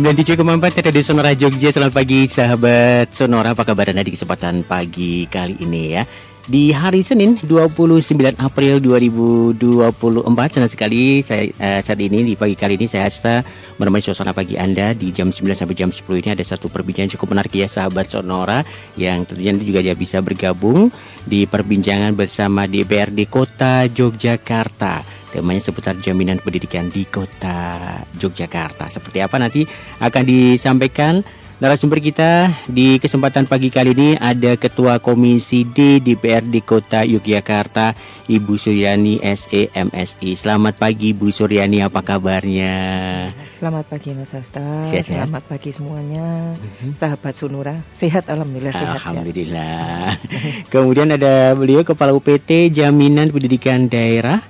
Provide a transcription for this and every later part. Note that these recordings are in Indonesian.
97,4 Radio Sonora Jogja Selamat pagi sahabat Sonora Apa kabar Anda di kesempatan pagi kali ini ya Di hari Senin 29 April 2024 Senang sekali saya, uh, saat ini di pagi kali ini Saya Asta menemani suasana pagi Anda Di jam 9 sampai jam 10 ini ada satu perbincangan cukup menarik ya sahabat Sonora Yang tentunya juga bisa bergabung di perbincangan bersama DPRD Kota Yogyakarta temanya seputar jaminan pendidikan di kota Yogyakarta. Seperti apa nanti akan disampaikan narasumber kita di kesempatan pagi kali ini ada Ketua Komisi D DPRD Kota Yogyakarta Ibu Suryani SEMSI. Selamat pagi Ibu Suryani, apa kabarnya? Selamat pagi Mas Asta. Sehat, sehat? Selamat pagi semuanya. Mhm. Sahabat Sunura, sehat alhamdulillah sehat. Alhamdulillah. Ya. Kemudian ada beliau Kepala UPT Jaminan Pendidikan Daerah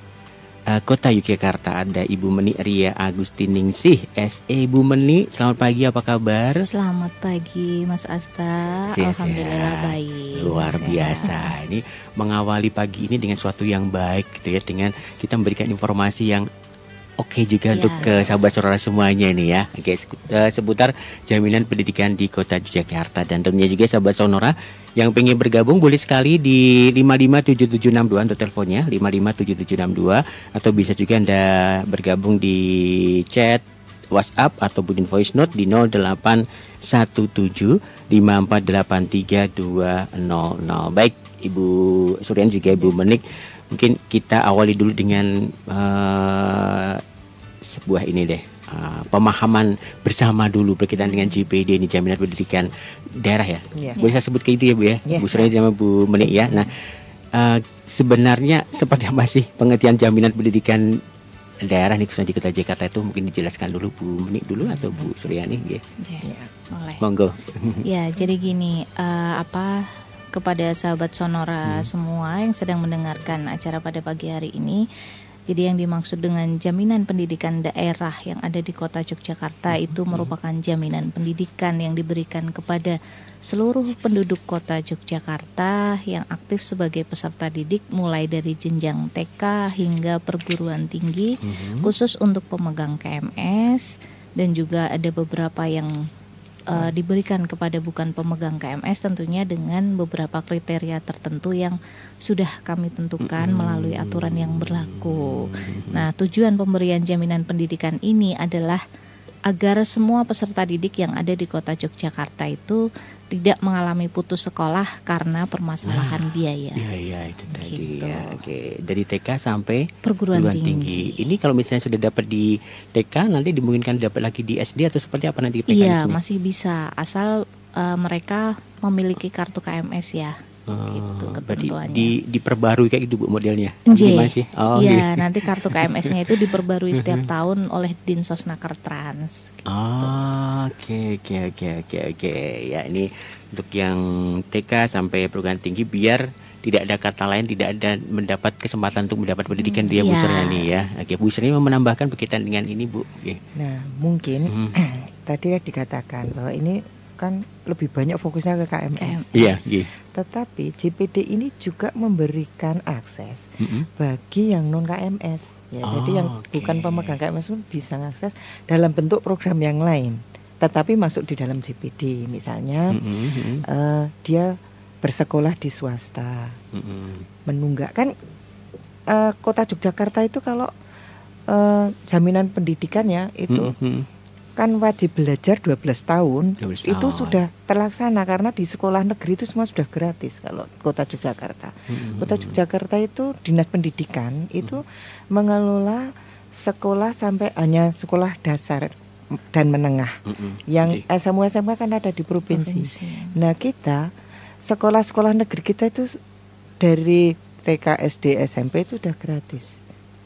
uh, Kota Yogyakarta ada Ibu Meni Ria Agustiningsih SE Ibu Meni, selamat pagi apa kabar? Selamat pagi Mas Asta. Sehat, Alhamdulillah baik. Luar sehat. biasa. Ini mengawali pagi ini dengan suatu yang baik gitu ya dengan kita memberikan informasi yang Oke juga ya. untuk ke eh, sahabat saudara semuanya ini ya. Oke, okay, eh, seputar jaminan pendidikan di Kota Yogyakarta dan tentunya juga sahabat sonora yang pengen bergabung boleh sekali di 557762 untuk teleponnya 557762 atau bisa juga Anda bergabung di chat WhatsApp atau ataupun voice note di 081754832000. Baik, Ibu Suryan juga Ibu Menik, mungkin kita awali dulu dengan uh, sebuah ini deh. Ah, pemahaman bersama dulu berkaitan dengan JPD ini jaminan pendidikan daerah ya. Yeah. Boleh saya sebut ke itu ya Bu ya, yeah. Bu Surya sama Bu Menik ya. Nah uh, sebenarnya seperti apa sih pengertian jaminan pendidikan daerah nih khususnya di Kota Jakarta itu mungkin dijelaskan dulu Bu Menik dulu atau Bu Suryani ya. Yeah. Iya, iya, yeah. Monggo. ya, jadi gini uh, apa kepada sahabat Sonora hmm. semua yang sedang mendengarkan acara pada pagi hari ini jadi yang dimaksud dengan jaminan pendidikan daerah yang ada di Kota Yogyakarta mm-hmm. itu merupakan jaminan pendidikan yang diberikan kepada seluruh penduduk Kota Yogyakarta yang aktif sebagai peserta didik mulai dari jenjang TK hingga perguruan tinggi mm-hmm. khusus untuk pemegang KMS dan juga ada beberapa yang uh, diberikan kepada bukan pemegang KMS tentunya dengan beberapa kriteria tertentu yang sudah kami tentukan melalui aturan yang berlaku. Nah, tujuan pemberian jaminan pendidikan ini adalah agar semua peserta didik yang ada di Kota Yogyakarta itu tidak mengalami putus sekolah karena permasalahan nah, biaya. Iya, iya itu tadi. Gitu. Ya, oke. Dari TK sampai perguruan, tinggi. tinggi. Ini kalau misalnya sudah dapat di TK nanti dimungkinkan dapat lagi di SD atau seperti apa nanti Iya, masih bisa asal uh, mereka memiliki kartu KMS ya gitu Di, di, diperbarui kayak gitu Bu modelnya. Gimana sih? Oh, ya, nanti kartu KMS-nya itu diperbarui setiap tahun oleh Dinsos Naker Trans. Oke, oke, oke, oke, oke. Ya, ini untuk yang TK sampai perguruan tinggi biar tidak ada kata lain tidak ada mendapat kesempatan untuk mendapat pendidikan dia ya. Bu ya. Oke, Bu Srini menambahkan berkaitan dengan ini Bu. Oke. Nah, mungkin hmm. tadi ya dikatakan bahwa ini kan lebih banyak fokusnya ke KMS. Iya, yeah, Tetapi JPD ini juga memberikan akses mm -hmm. bagi yang non KMS. Ya, oh, jadi yang ah, okay. bukan pemegang KMS pun bisa mengakses dalam bentuk program yang lain. Tetapi masuk di dalam JPD misalnya mm -hmm. uh, dia bersekolah di swasta, mm -hmm. menunggak kan uh, kota Yogyakarta itu kalau uh, jaminan pendidikannya itu mm -hmm kan wajib belajar 12 tahun, 12 tahun itu sudah terlaksana karena di sekolah negeri itu semua sudah gratis kalau kota Yogyakarta. Hmm. Kota Yogyakarta itu dinas pendidikan itu hmm. mengelola sekolah sampai hanya sekolah dasar dan menengah. Hmm. Yang SMA SMA kan ada di provinsi. provinsi. Nah, kita sekolah-sekolah negeri kita itu dari TK, SD, SMP itu sudah gratis.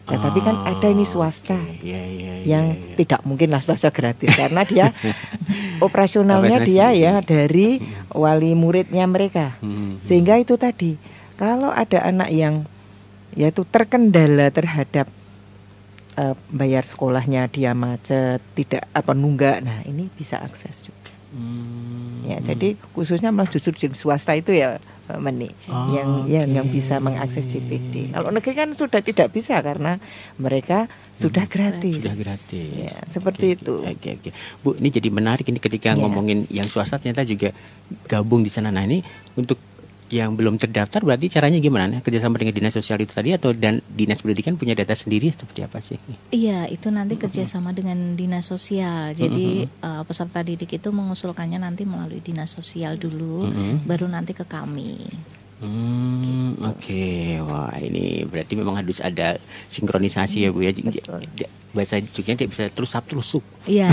Ya, oh. tapi kan ada ini oh, swasta yeah, yeah, iya, iya, iya. yang yeah, tidak mungkin lah swasta gratis karena dia operasionalnya dia ya dari hmm. wali muridnya mereka. Hmm, hmm, Sehingga itu tadi kalau ada anak yang yaitu terkendala terhadap uh, bayar sekolahnya dia macet, tidak apa nunggak. Nah, ini bisa akses juga. Hmm. Ya, jadi khususnya malah justru di swasta itu ya menik oh, ah, yang okay. yang yang bisa mengakses JPD. Kalau negeri kan sudah tidak bisa karena mereka sudah hmm. gratis. Sudah gratis. Ya, seperti okay, itu. Oke okay, oke. Okay. Bu, ini jadi menarik ini ketika yeah. ngomongin yang swasta ternyata juga gabung di sana. Nah, ini untuk yang belum terdaftar berarti caranya gimana? Nah, kerjasama dengan dinas sosial itu tadi atau dan dinas pendidikan punya data sendiri seperti apa sih? Iya itu nanti kerjasama mm -hmm. dengan dinas sosial. Jadi mm -hmm. uh, peserta didik itu mengusulkannya nanti melalui dinas sosial dulu, mm -hmm. baru nanti ke kami. Hmm, gitu. oke. Okay. Wah, ini berarti memang harus ada sinkronisasi ya, Bu ya. Bahasa juga tidak bisa terus sap terus Iya.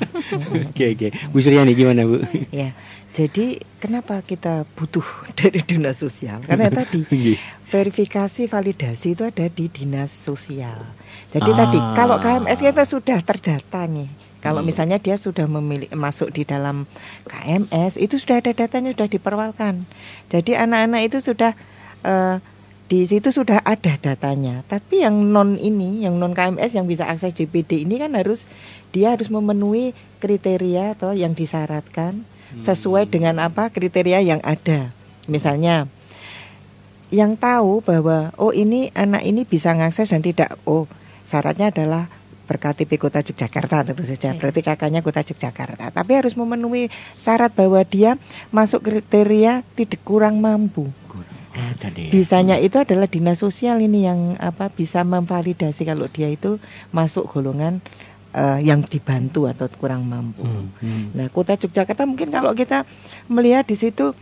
Oke, oke. Bu Suryani gimana, Bu? Iya. Jadi kenapa kita butuh dari dinas sosial? Karena tadi iya. verifikasi validasi itu ada di dinas sosial. Jadi ah. tadi kalau KMS kita sudah terdata nih. Kalau hmm. misalnya dia sudah memilik masuk di dalam KMS itu sudah ada datanya sudah diperwalkan. Jadi anak-anak itu sudah uh, di situ sudah ada datanya. Tapi yang non ini, yang non KMS yang bisa akses JPD ini kan harus dia harus memenuhi kriteria atau yang disyaratkan sesuai dengan apa kriteria yang ada. Misalnya yang tahu bahwa oh ini anak ini bisa ngakses dan tidak oh syaratnya adalah berKTP Kota Yogyakarta tentu saja. Iya. Berarti kakaknya Kota Yogyakarta. Tapi harus memenuhi syarat bahwa dia masuk kriteria tidak kurang mampu. Bisanya itu adalah dinas sosial ini yang apa bisa memvalidasi kalau dia itu masuk golongan uh, yang dibantu atau kurang mampu. Hmm, hmm. Nah, kota Yogyakarta mungkin kalau kita melihat di situ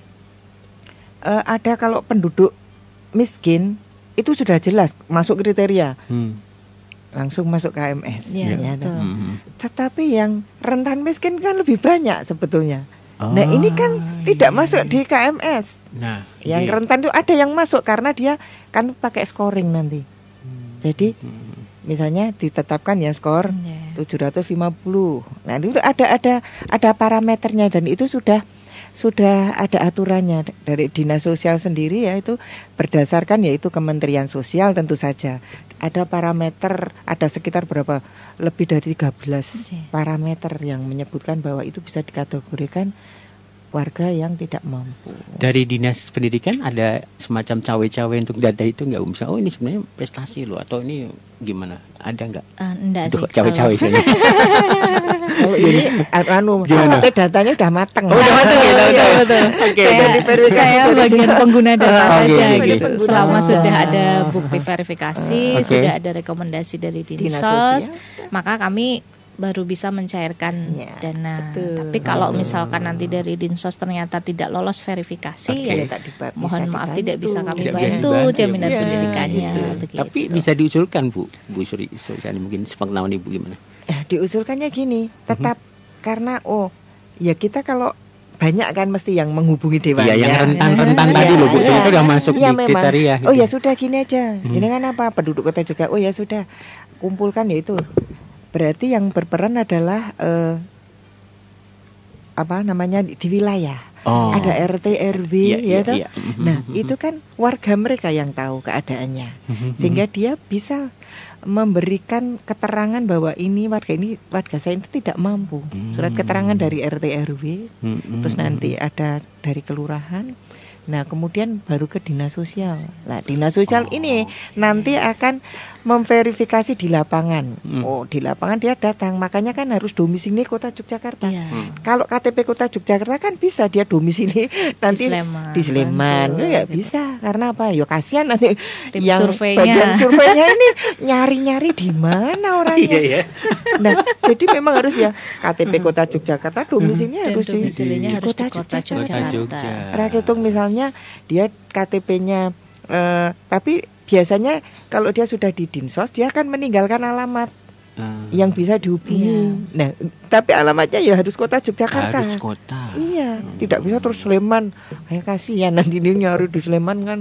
uh, ada kalau penduduk miskin itu sudah jelas masuk kriteria. Hmm. Langsung masuk KMS ya, ya, betul. Iya, iya. Hmm, hmm. Tetapi yang rentan miskin kan lebih banyak sebetulnya. Oh, nah, ini ah, kan iya. tidak masuk iya, di KMS. Nah, yang iya. rentan itu ada yang masuk karena dia kan pakai scoring nanti. Hmm. Jadi hmm, hmm misalnya ditetapkan ya skor yeah. 750. Nah, itu ada ada ada parameternya dan itu sudah sudah ada aturannya dari Dinas Sosial sendiri ya itu berdasarkan yaitu Kementerian Sosial tentu saja. Ada parameter, ada sekitar berapa? Lebih dari 13 yeah. parameter yang menyebutkan bahwa itu bisa dikategorikan warga yang tidak mampu. Dari dinas pendidikan ada semacam cawe-cawe untuk data itu nggak bisa. Oh ini sebenarnya prestasi loh atau ini gimana? Ada nggak? Uh, enggak sih. Cawe-cawe saja. Oh, ini iya. anu, gimana? datanya udah mateng. Oh, udah mateng ya, iya, udah. Iya. Oke. Saya, saya bagian pengguna data ah, aja okay, gitu. Selama oh, sudah oh, ada bukti ah. verifikasi, ah, okay. sudah ada rekomendasi dari dinas sosial. maka kami baru bisa mencairkan ya, dana. Betul. Tapi kalau betul. misalkan nanti dari dinsos ternyata tidak lolos verifikasi, okay. ya, mohon maaf dibantu. tidak bisa kami tidak bantu jaminan ya, pendidikannya. Gitu. Tapi bisa diusulkan Bu, Bu Suri, Suri mungkin sepengetahuan Ibu gimana? Eh, diusulkannya gini, tetap mm -hmm. karena oh ya kita kalau banyak kan mesti yang menghubungi dewan. ya, yang rentan-rentan ya. tadi loh Bu. Ya. Itu udah masuk ya, di kriteria Gitu. Oh ya gitu. sudah gini aja. Hmm. Gini kan apa penduduk kota juga. Oh ya sudah. Kumpulkan ya itu berarti yang berperan adalah uh, apa namanya di, wilayah oh. ada RT RW iya, ya, ya, ya Ya. Nah, mm-hmm. itu kan warga mereka yang tahu keadaannya. Mm-hmm, mm-hmm. Sehingga dia bisa memberikan keterangan bahwa ini warga ini warga saya itu tidak mampu. Surat mm. keterangan dari RT RW terus nanti ada dari kelurahan. Nah, kemudian baru ke dinas sosial. Nah, dinas sosial oh, ini okay. nanti akan memverifikasi di lapangan. Hmm. Oh, di lapangan dia datang. Makanya kan harus domisili Kota Yogyakarta. Yeah. Hmm. Kalau KTP Kota Yogyakarta kan bisa dia domisili nanti di Sleman. Di Sleman. Ya, gitu. bisa. Karena apa? Ya kasihan nanti Tim yang surveinya. bagian surveinya ini nyari-nyari di mana orangnya. Iya, iya. Nah, jadi memang harus ya KTP hmm. Kota Yogyakarta domisilinya harus di, domisilinya di, harus Kota, di Kota Yogyakarta. Yogyakarta. Rakyat misalnya dia KTP-nya uh, eh, tapi biasanya kalau dia sudah di dinsos dia akan meninggalkan alamat uh, yang bisa dihubungi. Iya. Nah, tapi alamatnya ya harus kota Yogyakarta. Harus kota. Iya, uh, tidak bisa terus Sleman. Ayo kasihan nanti dia nyari di Sleman kan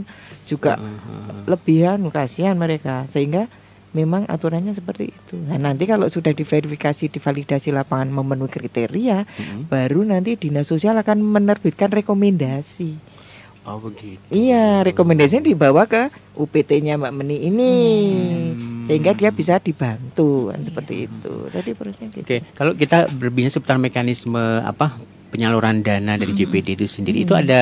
juga uh, uh, lebihan kasihan mereka. Sehingga memang aturannya seperti itu. Nah, nanti kalau sudah diverifikasi, divalidasi lapangan memenuhi kriteria, uh baru nanti dinas sosial akan menerbitkan rekomendasi Oh begitu. Iya, rekomendasinya dibawa ke UPT-nya Mbak Meni ini. Hmm. Sehingga dia bisa dibantu kan, iya. seperti itu. Tadi prosesnya gitu. Oke, kalau kita berbicara seputar mekanisme apa penyaluran dana dari hmm. JPD itu sendiri hmm. itu ada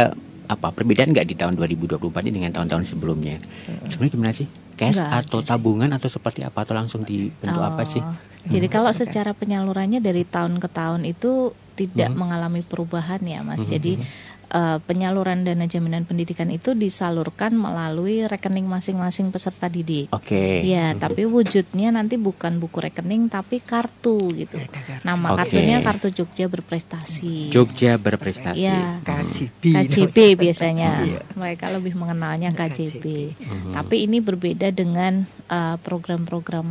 apa perbedaan nggak di tahun 2024 ini dengan tahun-tahun sebelumnya? Hmm. Sebenarnya gimana sih? Cash Enggak, atau tabungan atau seperti apa atau langsung dibentuk oh. apa sih? Oh, jadi hmm. kalau secara penyalurannya dari tahun ke tahun itu tidak hmm. mengalami perubahan ya Mas. Hmm. Jadi hmm, uh, penyaluran dana jaminan pendidikan itu disalurkan melalui rekening masing-masing peserta didik. Oke. Okay. Ya, tapi wujudnya nanti bukan buku rekening tapi kartu gitu. Nama okay. kartunya kartu Jogja berprestasi. Jogja berprestasi. Ya. KJP. KJP biasanya. Mereka lebih mengenalnya KJP. KJP. Tapi ini berbeda dengan program eh, program-program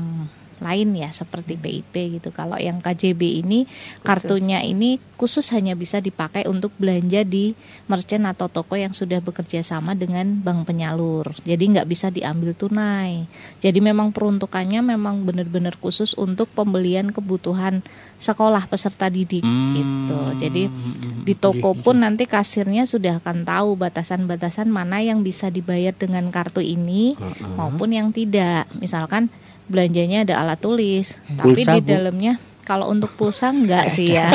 lain ya seperti PIP hmm. gitu. Kalau yang KJB ini khusus. kartunya ini khusus hanya bisa dipakai untuk belanja di merchant atau toko yang sudah bekerja sama dengan bank penyalur. Jadi nggak bisa diambil tunai. Jadi memang peruntukannya memang benar-benar khusus untuk pembelian kebutuhan sekolah peserta didik hmm. gitu. Jadi hmm, hmm, di toko iya. pun nanti kasirnya sudah akan tahu batasan-batasan mana yang bisa dibayar dengan kartu ini uh -uh. maupun yang tidak. Misalkan belanjanya ada alat tulis, pulsa, eh, tapi di dalamnya kalau untuk pulsa enggak sih ya.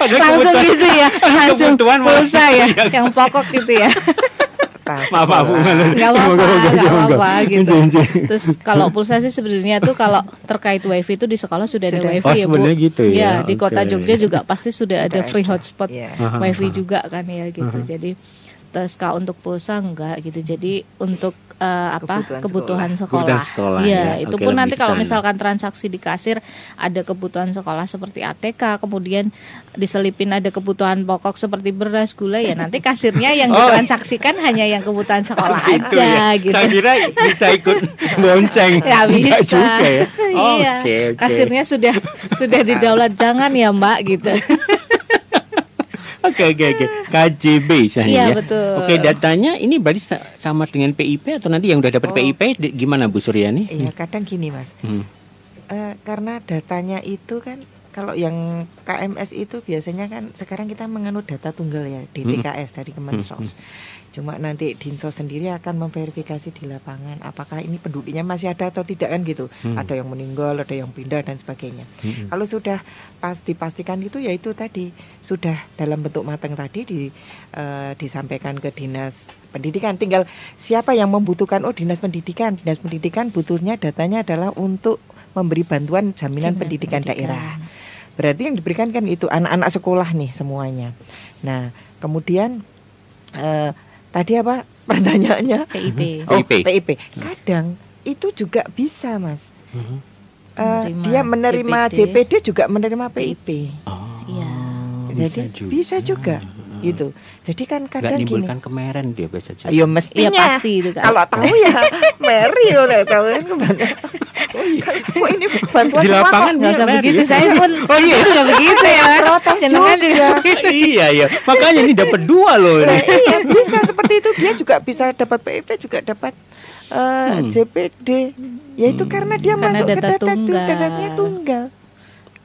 langsung gitu ya, langsung pulsa ya, iya. yang pokok gitu ya. Maaf, maaf, nggak apa-apa, gitu. Terus kalau pulsa sih sebenarnya tuh kalau terkait wifi itu di sekolah sudah, sudah. ada wifi oh, ya bu. gitu ya. ya okay. di kota Jogja juga pasti sudah, sudah ada free hotspot yeah. Iya. wifi juga kan ya gitu. Jadi terus kalau untuk pulsa enggak gitu. Jadi untuk uh, apa kebutuhan, kebutuhan sekolah. Kebutuhan sekolah. Ya, ya. itu pun nanti kalau misalkan transaksi di kasir ada kebutuhan sekolah seperti ATK, kemudian diselipin ada kebutuhan pokok seperti beras, gula ya nanti kasirnya yang oh. Iya. ditransaksikan hanya yang kebutuhan sekolah gitu aja ya. gitu. Saya kira bisa ikut bonceng. Enggak bisa. juga ya. Iya. Oke, iya. okay, okay. Kasirnya sudah sudah didaulat jangan ya, Mbak gitu. Oke oke oke. KJB Syahnya ya. betul. Oke, datanya ini berarti sama dengan PIP atau nanti yang udah dapat oh. PIP gimana Bu Suryani? Iya, kadang gini, Mas. Hmm. Uh, karena datanya itu kan kalau yang KMS itu biasanya kan sekarang kita menganut data tunggal ya DTKS hmm. dari hmm, hmm. Kemensos. Hmm. Cuma nanti Dinsos sendiri akan memverifikasi di lapangan apakah ini penduduknya masih ada atau tidak kan gitu. Hmm. Ada yang meninggal, ada yang pindah dan sebagainya. Hmm. Kalau sudah pas dipastikan itu ya itu tadi sudah dalam bentuk matang tadi di uh, disampaikan ke dinas pendidikan. Tinggal siapa yang membutuhkan oh dinas pendidikan. Dinas pendidikan butuhnya datanya adalah untuk memberi bantuan jaminan, jaminan pendidikan, pendidikan daerah. Berarti yang diberikan kan itu anak-anak sekolah nih semuanya. Nah, kemudian uh, tadi apa pertanyaannya PIP oh, PIP. PIP hmm. kadang itu juga bisa mas -huh. Hmm. Eh, uh, menerima dia menerima JPD. JPD juga menerima PIP oh, iya. jadi bisa juga, bisa juga hmm. gitu. Jadi kan kadang Nggak menimbulkan gini. kemeren dia biasa jadi. Ya mestinya. Ya, pasti itu kan. Kalau tahu ya meri udah ya, tahu kan Oh, iya. oh ini bantuan di lapangan nggak usah begitu saya pun oh iya nggak begitu ya protes juga ya. iya ya makanya ini dapat dua loh ini. Nah, iya bisa seperti itu dia juga bisa dapat PIP juga dapat uh, hmm. JPD yaitu hmm. karena dia karena masuk data ke data tunggal. datanya tunggal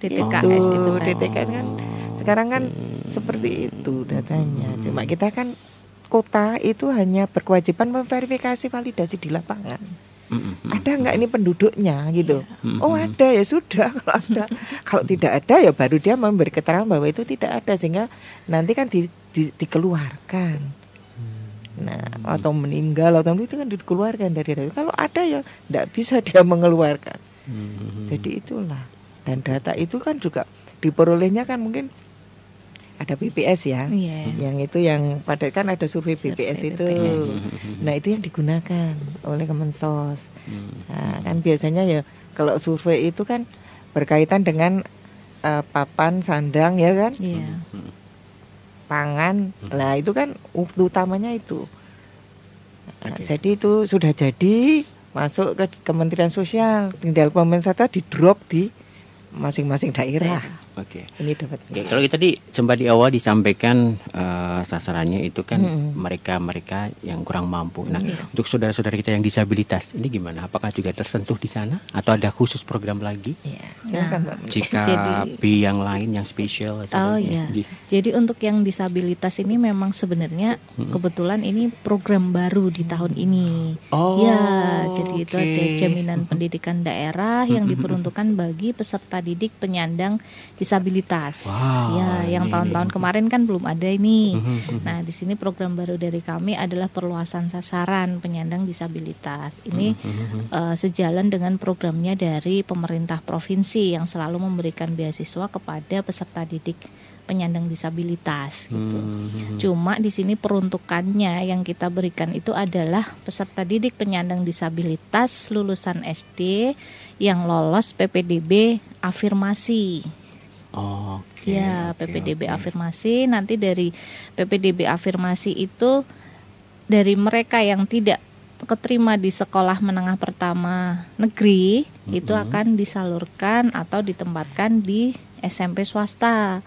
DTKS oh. Gitu. itu DTKS kan oh sekarang kan seperti itu datanya. Hmm. Cuma kita kan kota itu hanya berkewajiban memverifikasi validasi di lapangan. hmm Ada nggak ini penduduknya gitu? hmm Oh ada ya sudah kalau ada kalau tidak ada ya baru dia memberi keterangan bahwa itu tidak ada sehingga nanti kan di, di, dikeluarkan. Hmm. Nah atau meninggal atau itu kan dikeluarkan dari data. Kalau ada ya tidak bisa dia mengeluarkan. hmm Jadi itulah dan data itu kan juga diperolehnya kan mungkin ada BPS ya, yeah. yang itu yang pada kan ada survei, BPS, BPS itu, hmm. nah itu yang digunakan oleh Kemensos, hmm. nah, kan biasanya ya kalau survei itu kan berkaitan dengan uh, papan sandang ya kan, yeah. Hmm. pangan, lah itu kan utamanya itu, nah, okay. jadi itu sudah jadi masuk ke Kementerian Sosial, tinggal pemerintah di drop di masing-masing daerah. daerah Oke. Okay. Ini dapat. Okay. Kalau kita gitu di sempat di awal disampaikan uh, sasarannya itu kan mereka-mereka mm -hmm. yang kurang mampu. Nah, mm -hmm. untuk saudara-saudara kita yang disabilitas, ini gimana? Apakah juga tersentuh di sana atau ada khusus program lagi? Iya. Yeah. Nah, jika Jadi, yang lain yang spesial atau Oh iya. Yeah. Jadi untuk yang disabilitas ini memang sebenarnya mm -hmm. kebetulan ini program baru di tahun ini. Oh. Ya, jadi okay. itu ada jaminan pendidikan daerah yang diperuntukkan bagi peserta didik penyandang disabilitas. Wow, ya, iya, yang iya, tahun-tahun iya. kemarin kan belum ada ini. Hmm, hmm, hmm. Nah, di sini program baru dari kami adalah perluasan sasaran penyandang disabilitas. Ini uh, sejalan dengan programnya dari pemerintah provinsi yang selalu memberikan beasiswa kepada peserta didik penyandang disabilitas gitu. Hmm. Cuma di sini peruntukannya yang kita berikan itu adalah peserta didik penyandang disabilitas lulusan SD yang lolos PPDB afirmasi. Oh, okay, ya okay, PPDB okay. afirmasi nanti dari PPDB afirmasi itu dari mereka yang tidak keterima di sekolah menengah pertama negeri mm -hmm. itu akan disalurkan atau ditempatkan di SMP swasta.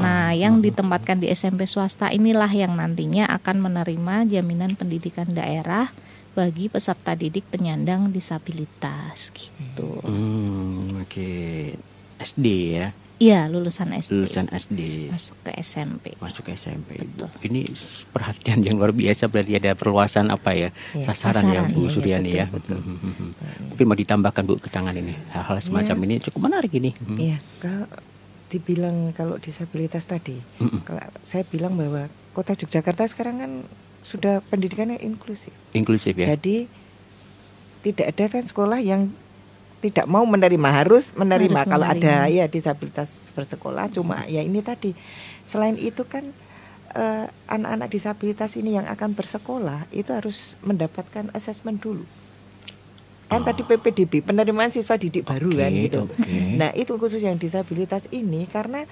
Nah, ah, yang ditempatkan di SMP swasta inilah yang nantinya akan menerima jaminan pendidikan daerah bagi peserta didik penyandang disabilitas gitu. Hmm, oke. Okay. SD ya. Iya, lulusan SD. Lulusan SD. Masuk ke SMP. Masuk ke SMP. Betul. Ini perhatian yang luar biasa berarti ada perluasan apa ya? ya sasaran, sasaran ya Bu iya, Suryani ya. Betul, ya. Betul, Mungkin mau ditambahkan Bu ke tangan ini. Hal-hal iya. semacam ya. ini cukup menarik ini. Hmm. Iya, kalau dibilang kalau disabilitas tadi, hmm. kalau saya bilang bahwa Kota Yogyakarta sekarang kan sudah pendidikannya inklusif. Inklusif ya. Jadi tidak ada kan sekolah yang tidak mau menerima harus menerima harus kalau ada ya disabilitas bersekolah cuma ya ini tadi selain itu kan eh, anak-anak uh, disabilitas ini yang akan bersekolah itu harus mendapatkan asesmen dulu kan oh. tadi ah. PPDB penerimaan siswa didik okay, baru kan gitu okay. nah itu khusus yang disabilitas ini karena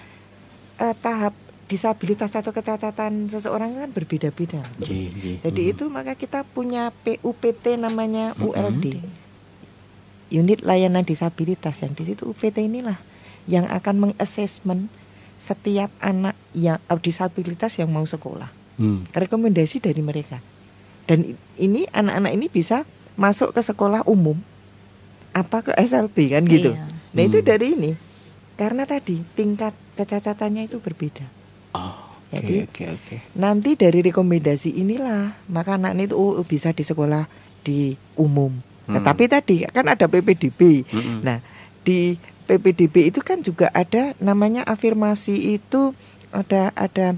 uh, tahap disabilitas atau kecacatan seseorang kan berbeda-beda. Iya, iya, Jadi hmm. itu maka kita punya PUPT namanya -hmm. ULD unit layanan disabilitas yang di situ UPT inilah yang akan mengasesmen setiap anak yang eh, disabilitas yang mau sekolah. Hmm. Rekomendasi dari mereka. Dan ini anak-anak ini bisa masuk ke sekolah umum apa ke SLB kan gitu. Iya. Nah hmm. itu dari ini karena tadi tingkat kecacatannya itu berbeda. Oh, Jadi okay, okay. nanti dari rekomendasi inilah maka anak ini itu oh, bisa di sekolah di umum Hmm. Nah, tapi tadi kan ada PPDB. Hmm. Nah, di PPDB itu kan juga ada namanya afirmasi itu ada ada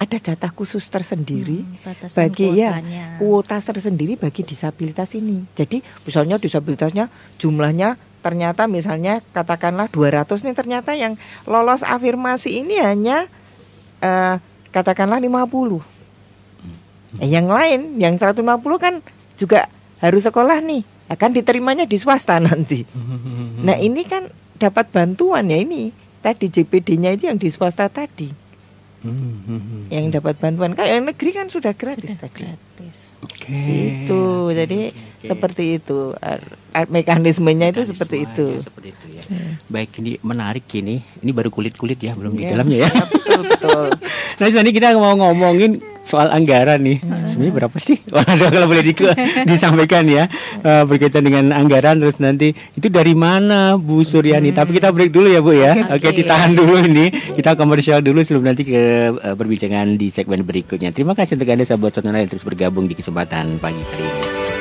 ada jatah khusus tersendiri hmm, bagi ya, kuotanya. ya kuota tersendiri bagi disabilitas ini. Jadi misalnya disabilitasnya jumlahnya ternyata misalnya katakanlah 200 nih ternyata yang lolos afirmasi ini hanya uh, katakanlah 50. Hmm. Eh, yang lain yang 150 kan juga harus sekolah nih akan diterimanya di swasta nanti. Nah ini kan dapat bantuan ya ini tadi JPD-nya itu yang di swasta tadi. Hmm. Yang dapat bantuan kayak negeri kan sudah gratis sudah tadi. Gratis. Oke. Okay. Itu jadi okay. seperti itu mekanismenya itu seperti itu. Seperti itu ya. Hmm. Baik ini menarik ini. Ini baru kulit kulit ya belum yeah. di iya. dalamnya ya. betul betul. nah ini kita mau ngomongin soal anggaran nih. Hmm. Sebenarnya berapa sih? Waduh, kalau boleh di, disampaikan ya uh, berkaitan dengan anggaran terus nanti itu dari mana Bu Suryani? Hmm. Tapi kita break dulu ya Bu ya. Oke, okay. okay, ditahan dulu ini. Kita komersial dulu sebelum nanti ke uh, perbincangan di segmen berikutnya. Terima kasih untuk Anda sahabat sonora yang terus bergabung di kesempatan pagi hari ini.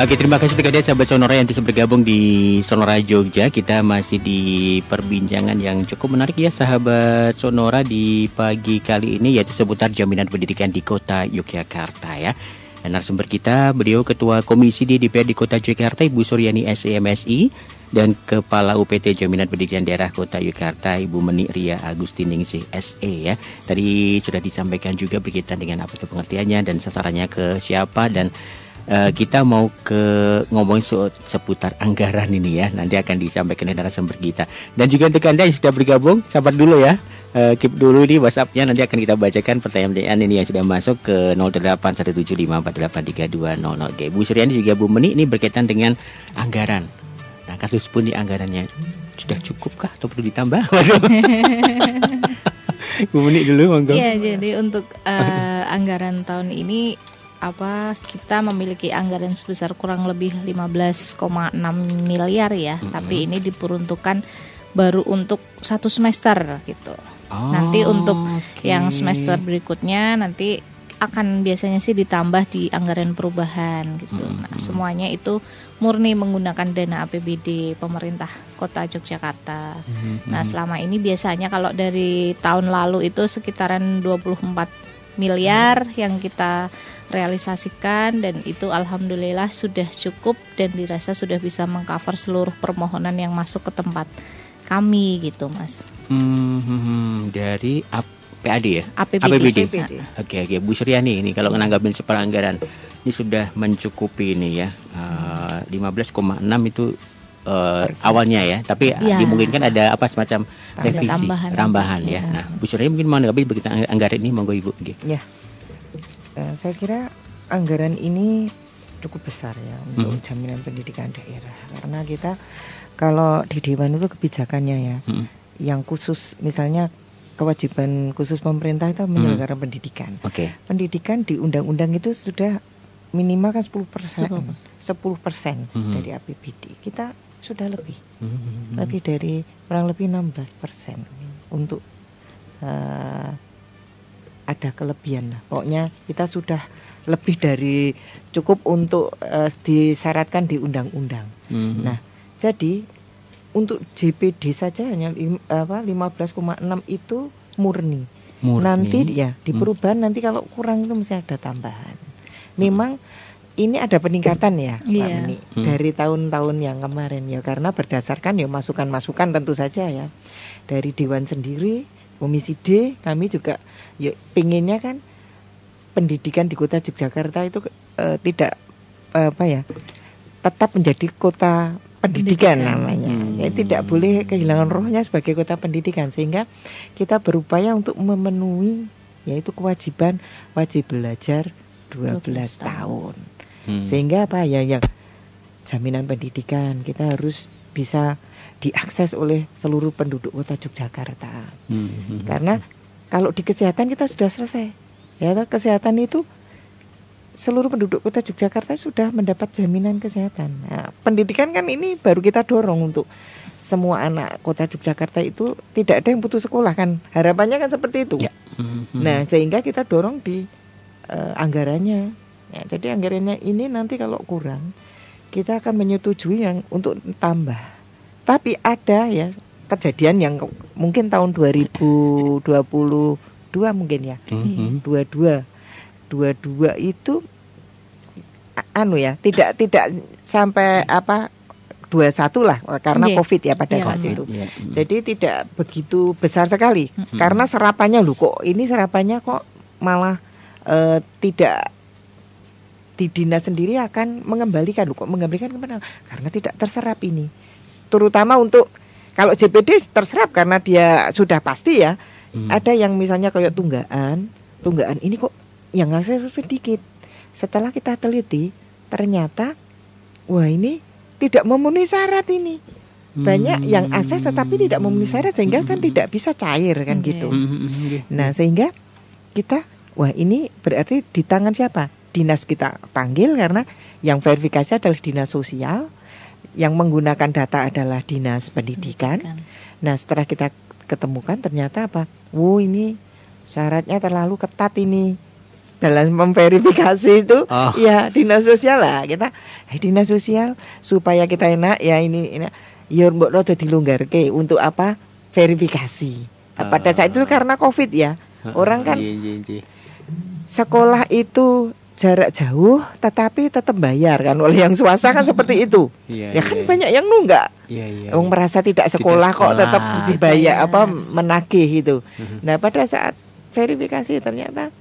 Oke, terima kasih dia sahabat Sonora yang bisa bergabung di Sonora Jogja. Kita masih di perbincangan yang cukup menarik ya sahabat Sonora di pagi kali ini yaitu seputar jaminan pendidikan di Kota Yogyakarta ya. Dan narasumber kita beliau Ketua Komisi di DPR di Kota Yogyakarta Ibu Suryani SEMSI dan Kepala UPT Jaminan Pendidikan Daerah Kota Yogyakarta Ibu Meni Ria Agustiningsi SE ya. Tadi sudah disampaikan juga berkaitan dengan apa itu pengertiannya dan sasarannya ke siapa dan Eh, kita mau ke ngomongin so, seputar anggaran ini ya. Nanti akan disampaikan dari narasumber kita. Dan juga untuk Anda yang sudah bergabung, sabar dulu ya. Uh, keep dulu di WhatsAppnya nanti akan kita bacakan pertanyaan ini yang sudah masuk ke 08175483200. Oke, Bu Suryani juga Bu Meni ini berkaitan dengan anggaran. Nah, kasus pun di anggarannya sudah cukupkah atau perlu ditambah? Bu Meni dulu monggo. Iya, jadi untuk uh, anggaran tahun ini apa kita memiliki anggaran sebesar kurang lebih 15,6 miliar ya, -hmm. tapi ini diperuntukkan baru untuk satu semester gitu. Oh, nanti untuk okay. yang semester berikutnya nanti akan biasanya sih ditambah di anggaran perubahan gitu. Hmm. Nah, semuanya itu murni menggunakan dana APBD pemerintah Kota Yogyakarta. Hmm. Nah, selama ini biasanya kalau dari tahun lalu itu sekitaran 24 miliar hmm. yang kita realisasikan dan itu alhamdulillah sudah cukup dan dirasa sudah bisa mengcover seluruh permohonan yang masuk ke tempat kami gitu mas. Hmm, hmm, hmm dari ap PAD ya? APBD. APBD. APBD. Nah, oke oke Bu Suryani ini kalau menanggapi secara anggaran ini sudah mencukupi ini ya uh, eh, 15,6 itu uh, awalnya ya, tapi ya. dimungkinkan ada apa semacam revisi tambahan, tambahan ya. ya. Nah Bu Suryani mungkin menanggapi begitu anggaran ini monggo Ibu. Ya. Eh, saya kira anggaran ini cukup besar ya untuk hmm. jaminan pendidikan daerah karena kita kalau di dewan itu kebijakannya ya hmm. yang khusus misalnya kewajiban khusus pemerintah itu menyelenggarakan hmm. pendidikan. Okay. Pendidikan di undang-undang itu sudah minimal kan 10 persen, 10 persen hmm. dari APBD. Kita sudah lebih, hmm. lebih dari kurang lebih 16 persen untuk eh, ada kelebihan lah. Pokoknya kita sudah lebih dari cukup untuk uh, disyaratkan di undang-undang. Mm-hmm. Nah, jadi untuk JPD saja hanya lim, 15,6 itu murni. murni. Nanti ya di hmm. perubahan mm. nanti kalau kurang itu mesti ada tambahan. Memang mm ini ada peningkatan ya Pak iya. Mini hmm. dari tahun-tahun yang kemarin ya karena berdasarkan ya masukan-masukan tentu saja ya dari dewan sendiri komisi D kami juga ya pinginnya kan pendidikan di kota Yogyakarta itu uh, tidak apa ya tetap menjadi kota pendidikan, pendidikan. namanya. Hmm. ya tidak boleh kehilangan rohnya sebagai kota pendidikan sehingga kita berupaya untuk memenuhi yaitu kewajiban wajib belajar 12, tahun, tahun. Hmm. Sehingga apa ya yang jaminan pendidikan kita harus bisa diakses oleh seluruh penduduk kota Yogyakarta. Hmm. hmm, hmm. Karena kalau di kesehatan kita sudah selesai. Ya, kesehatan itu seluruh penduduk kota Yogyakarta sudah mendapat jaminan kesehatan. Nah, pendidikan kan ini baru kita dorong untuk semua anak kota Yogyakarta itu tidak ada yang putus sekolah kan harapannya kan seperti itu ya. Mm-hmm. nah sehingga kita dorong di uh, anggarannya ya, jadi anggarannya ini nanti kalau kurang kita akan menyetujui yang untuk tambah tapi ada ya kejadian yang mungkin tahun 2022 mungkin ya. Mm -hmm. 22. 22 itu anu ya, tidak tidak sampai apa 21 lah karena yeah. Covid ya pada yeah. saat itu. Yeah. Jadi tidak begitu besar sekali mm -hmm. karena serapannya lu kok ini serapannya kok malah uh, tidak di dinas sendiri akan mengembalikan lu kok mengembalikan kemana? Karena tidak terserap ini. Terutama untuk kalau JPD terserap karena dia sudah pasti ya. Hmm. Ada yang misalnya kayak tunggaan, tunggaan ini kok yang akses sedikit. Setelah kita teliti, ternyata wah ini tidak memenuhi syarat ini. Hmm. Banyak hmm. yang akses tetapi tidak memenuhi syarat sehingga kan hmm. tidak bisa cair kan okay. gitu. Hmm, nah, sehingga kita wah ini berarti di tangan siapa? Dinas kita panggil karena yang verifikasi adalah dinas sosial yang menggunakan data adalah dinas pendidikan. pendidikan. Nah setelah kita ketemukan ternyata apa? Wow ini syaratnya terlalu ketat ini dalam memverifikasi itu oh. ya dinas sosial lah kita eh, dinas sosial supaya kita enak ya ini ini ya mbok rada ke untuk apa verifikasi uh. pada saat itu ah. karena covid ya orang kan iya, iya, iya. sekolah itu jarak jauh tetapi tetap bayar kan oleh yang swasta kan hmm. seperti itu yeah, ya kan yeah. Iya. banyak yang nunggak yeah, yeah, yeah. merasa tidak sekolah, kok tetap dibayar yeah. apa iya. menagih itu mm-hmm. nah pada saat verifikasi ternyata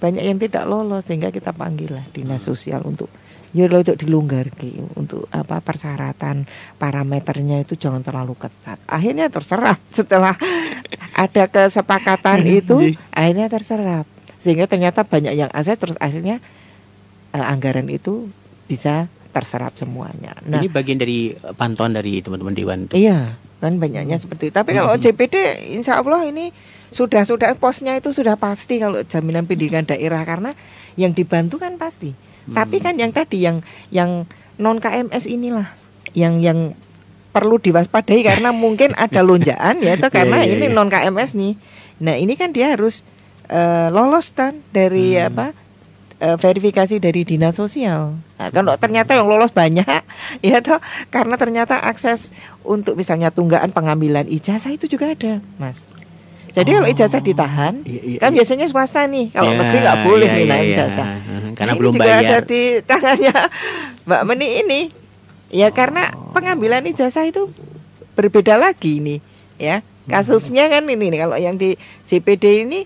banyak yang tidak lolos sehingga kita panggil lah dinas mm-hmm. sosial untuk ya lo itu dilonggar untuk apa persyaratan parameternya itu jangan terlalu ketat akhirnya terserap setelah ada kesepakatan iya. itu akhirnya terserap sehingga ternyata banyak yang aset terus akhirnya uh, anggaran itu bisa terserap semuanya. Nah, ini bagian dari eh, pantauan dari teman-teman dewan itu. Iya, kan banyaknya hmm. seperti itu. Tapi hmm. kalau JPD insya Allah ini sudah sudah posnya itu sudah pasti kalau jaminan pendidikan daerah karena yang dibantu kan pasti. Hmm. Tapi kan yang tadi yang yang non KMS inilah yang yang perlu diwaspadai karena mungkin ada lonjakan ya itu karena yeah, yeah, yeah. ini iya. non KMS nih. Nah, ini kan dia harus uh, lolos kan dari hmm. apa? uh, verifikasi dari dinas sosial. Nah, kalau ternyata yang lolos banyak, ya toh karena ternyata akses untuk misalnya tunggakan pengambilan ijazah itu juga ada, mas. Jadi oh. kalau ijazah ditahan, iya, iya, kan iya. biasanya swasta nih. Kalau yeah, negeri nggak boleh yeah, nih iya, iya. ijazah. Karena nah, belum juga bayar. di tangannya Mbak Meni ini. Ya oh. karena pengambilan ijazah itu berbeda lagi nih, ya. Kasusnya kan ini nih kalau yang di JPD ini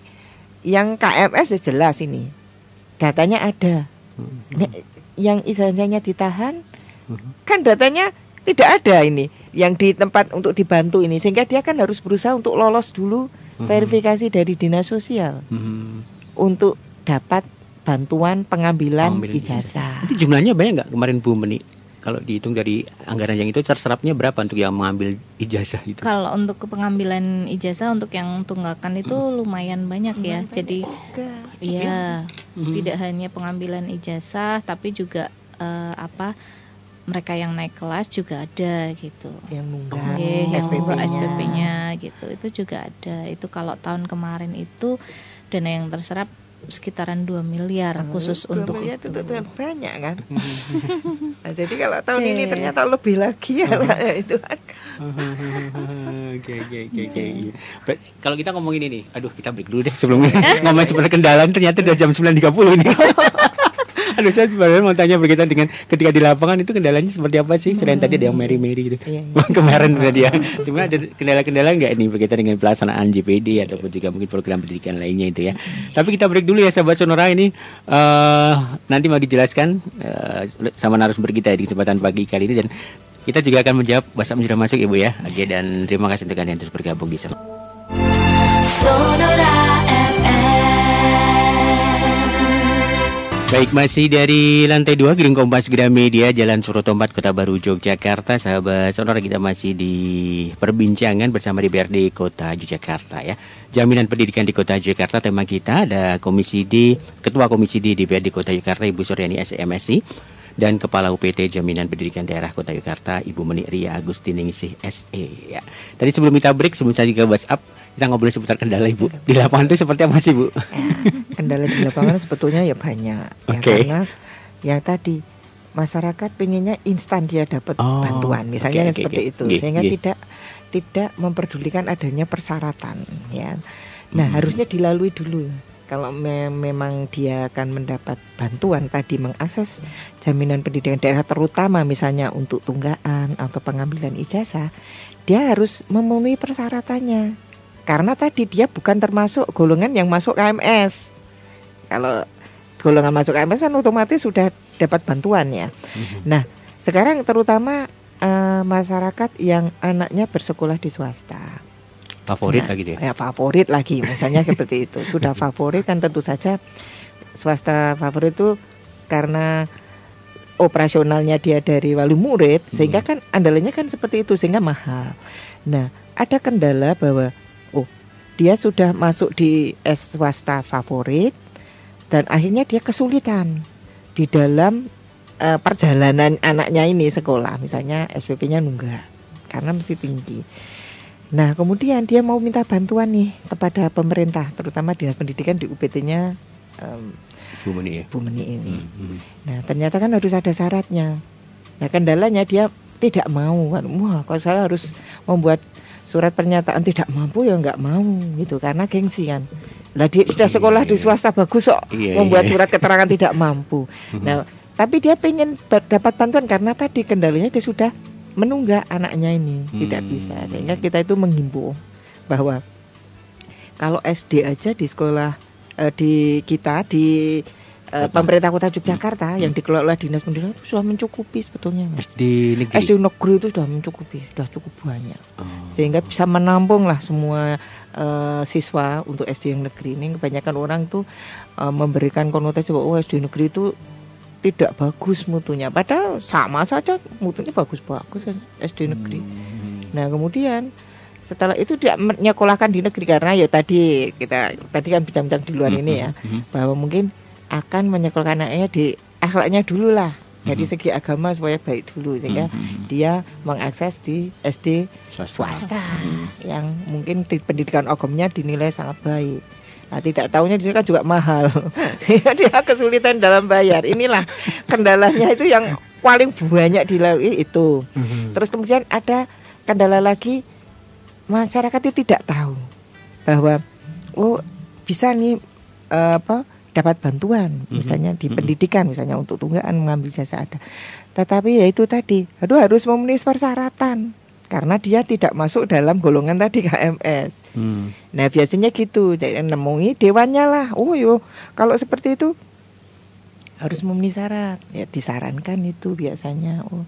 yang KMS ya jelas ini datanya ada. Nah, yang instansinya ditahan mm-hmm. kan datanya tidak ada ini yang di tempat untuk dibantu ini sehingga dia kan harus berusaha untuk lolos dulu mm-hmm. verifikasi dari dinas sosial untuk dapat bantuan pengambilan pengambilan ijazah. Itu jumlahnya banyak nggak kemarin Bu Meni? kalau dihitung dari anggaran yang itu terserapnya berapa untuk yang mengambil ijazah itu? Kalau untuk pengambilan ijazah untuk yang tunggakan itu hmm. lumayan banyak ya. lumayan ya. Banyak. Jadi iya, iya. Hmm. tidak hanya pengambilan ijazah tapi juga uh, apa mereka yang naik kelas juga ada gitu. Yang nunggak oh, iya, SPP-nya. SPP-nya gitu. Itu juga ada. Itu kalau tahun kemarin itu dana yang terserap sekitaran 2 miliar hmm, khusus 2 untuk miliar itu. itu banyak kan. nah, jadi kalau tahun Cee. ini ternyata lebih lagi ya lah ya, itu Oke oke oke oke. Kalau kita ngomongin ini, aduh kita break dulu deh sebelum ngomongin sebenarnya kendala ternyata udah jam 9.30 ini. Aduh saya sebenarnya mau tanya berkaitan dengan ketika di lapangan itu kendalanya seperti apa sih selain tadi ada yang meri-meri gitu iya, iya. kemarin tadi ya. Cuma ada kendala-kendala nggak ini berkaitan dengan pelaksanaan JPD ataupun juga mungkin program pendidikan lainnya itu ya. Tapi kita break dulu ya sahabat Sonora ini uh, nanti mau dijelaskan uh, sama narasumber kita di kesempatan pagi kali ini dan kita juga akan menjawab bahasa sudah masuk Ibu ya. Oke dan terima kasih untuk kalian terus bergabung di sana. Sonora Baik, masih dari lantai 2 giring Kompas Gera Media, Jalan Surutombat Kota Baru, Yogyakarta. Sahabat sonora kita masih di perbincangan bersama di DPRD Kota Yogyakarta ya. Jaminan pendidikan di Kota Yogyakarta, tema kita ada Komisi D, Ketua Komisi D di DPRD Kota Yogyakarta, Ibu Suryani SMSI dan Kepala UPT Jaminan Pendidikan Daerah Kota Yogyakarta Ibu Meni Ria Agustiningsih SE ya. Tadi sebelum kita break sebelum saya juga WhatsApp kita ngobrol seputar kendala ibu di lapangan itu seperti apa sih bu? Ya, kendala di lapangan sebetulnya ya banyak okay. ya karena yang tadi masyarakat pinginnya instan dia dapat oh, bantuan misalnya okay, okay, seperti okay. itu okay, sehingga okay. tidak tidak memperdulikan adanya persyaratan ya. Nah hmm. harusnya dilalui dulu kalau me memang dia akan mendapat bantuan tadi mengakses jaminan pendidikan daerah terutama misalnya untuk tunggaan atau pengambilan ijazah dia harus memenuhi persyaratannya karena tadi dia bukan termasuk golongan yang masuk KMS. Kalau golongan masuk KMS kan otomatis sudah dapat bantuan ya. Mhm. Nah, sekarang terutama uh, masyarakat yang anaknya bersekolah di swasta. Favorit nah, lagi dia. Ya, favorit lagi misalnya seperti itu. Sudah favorit kan tentu saja swasta favorit itu karena operasionalnya dia dari wali murid sehingga mhm. kan andalannya kan seperti itu sehingga mahal. Nah, ada kendala bahwa dia sudah masuk di swasta favorit dan akhirnya dia kesulitan di dalam uh, perjalanan anaknya ini sekolah misalnya SPP-nya nunggak karena mesti tinggi. Nah kemudian dia mau minta bantuan nih kepada pemerintah terutama dinas pendidikan di UPT-nya um, ya? Bu Meni. ini. Hmm, hmm. Nah ternyata kan harus ada syaratnya. Nah kendalanya dia tidak mau kan, wah kalau saya harus membuat surat pernyataan tidak mampu ya nggak mau gitu karena gengsian. Lah dia sudah sekolah di iya. swasta bagus kok so, iya, membuat iya. surat keterangan tidak mampu. Nah, tapi dia pengen dapat bantuan karena tadi kendalinya dia sudah menunggak anaknya ini hmm. tidak bisa sehingga kita itu menghimbau bahwa kalau SD aja di sekolah eh, di kita di Eh, Apa? pemerintah kota Yogyakarta hmm. yang dikelola dinas pendidikan itu sudah mencukupi sebetulnya mas. SD negeri. SD negeri itu sudah mencukupi, sudah cukup banyak, oh. sehingga bisa menampung lah semua uh, siswa untuk SD yang negeri ini. Kebanyakan orang tuh uh, memberikan konotasi bahwa oh, SD negeri itu tidak bagus mutunya, padahal sama saja mutunya bagus-bagus kan SD negeri. Hmm. Nah kemudian setelah itu dia menyekolahkan di negeri karena ya tadi kita tadi kan bincang-bincang di luar hmm, ini ya hmm, hmm. bahwa mungkin akan menyekolahkan anaknya di akhlaknya dulu lah Jadi -hmm. segi agama supaya baik dulu sehingga -hmm. dia mengakses di SD swasta, swasta -hmm. yang mungkin di pendidikan agamanya dinilai sangat baik. Nah, tidak tahunya di kan juga mahal. Iya, dia kesulitan dalam bayar. Inilah kendalanya itu yang paling banyak dilalui itu. -hmm. Terus kemudian ada kendala lagi masyarakat itu tidak tahu bahwa oh bisa nih eh, apa dapat bantuan mhm. misalnya di mhm. pendidikan misalnya untuk tunggakan mengambil jasa ada tetapi ya itu tadi aduh harus memenuhi persyaratan karena dia tidak masuk dalam golongan tadi KMS hmm. nah biasanya gitu jadi nemui dewannya lah oh yo kalau seperti itu harus memenuhi syarat ya disarankan itu biasanya oh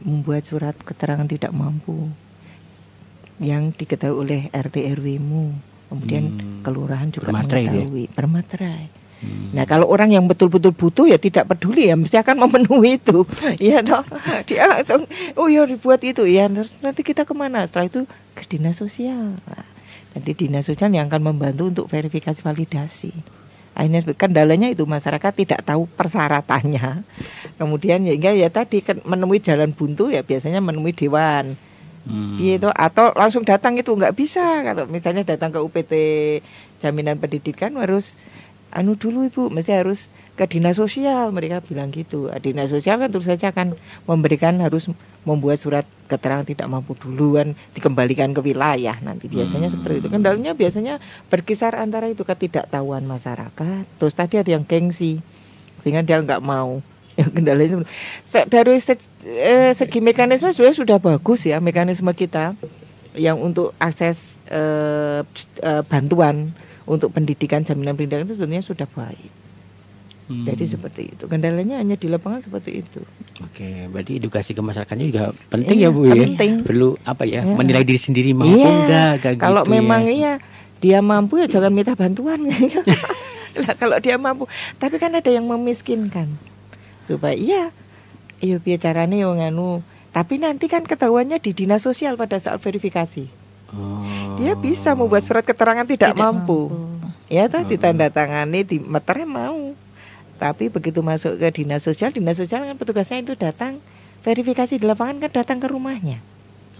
membuat surat keterangan tidak mampu yang diketahui oleh RT RW mu kemudian hmm. kelurahan juga permaterai mengetahui ya? permaterai Hmm. Nah, kalau orang yang betul-betul butuh ya tidak peduli ya, mesti akan memenuhi itu. Iya toh. Dia langsung oh ya dibuat itu ya. Terus nanti kita kemana? Setelah itu ke dinas sosial. Nah, nanti dinas sosial yang akan membantu untuk verifikasi validasi akhirnya kendalanya itu masyarakat tidak tahu persyaratannya kemudian ya ya tadi kan menemui jalan buntu ya biasanya menemui dewan hmm. gitu atau langsung datang itu nggak bisa kalau misalnya datang ke UPT jaminan pendidikan harus anu dulu ibu mesti harus ke dinas sosial mereka bilang gitu nah, dinas sosial kan terus saja kan memberikan harus membuat surat keterangan tidak mampu duluan dikembalikan ke wilayah nanti biasanya hmm. seperti itu kendalanya biasanya berkisar antara itu ketidaktahuan masyarakat terus tadi ada yang gengsi sehingga dia nggak mau ya kendalanya dari se, eh, segi mekanisme sebenarnya sudah bagus ya mekanisme kita yang untuk akses eh, eh bantuan untuk pendidikan jaminan pendidikan itu sebenarnya sudah baik. Hmm. Jadi seperti itu. Kendalanya hanya di lapangan seperti itu. Oke, berarti edukasi ke masyarakatnya juga penting iya, ya Bu penting. ya. Penting. Perlu apa ya, ya? Menilai diri sendiri mampu iya. enggak gitu Kalau ya? memang ya. iya dia mampu ya jangan minta bantuan. lah kalau dia mampu, tapi kan ada yang memiskinkan. Supaya iya yuk iya, biar caranya yo nganu. Tapi nanti kan ketahuannya di dinas sosial pada saat verifikasi. Dia bisa membuat surat keterangan tidak, tidak mampu. mampu. Ya tadi tanda tangani di meternya mau. Tapi begitu masuk ke dinas sosial, dinas sosial kan petugasnya itu datang verifikasi di lapangan kan datang ke rumahnya.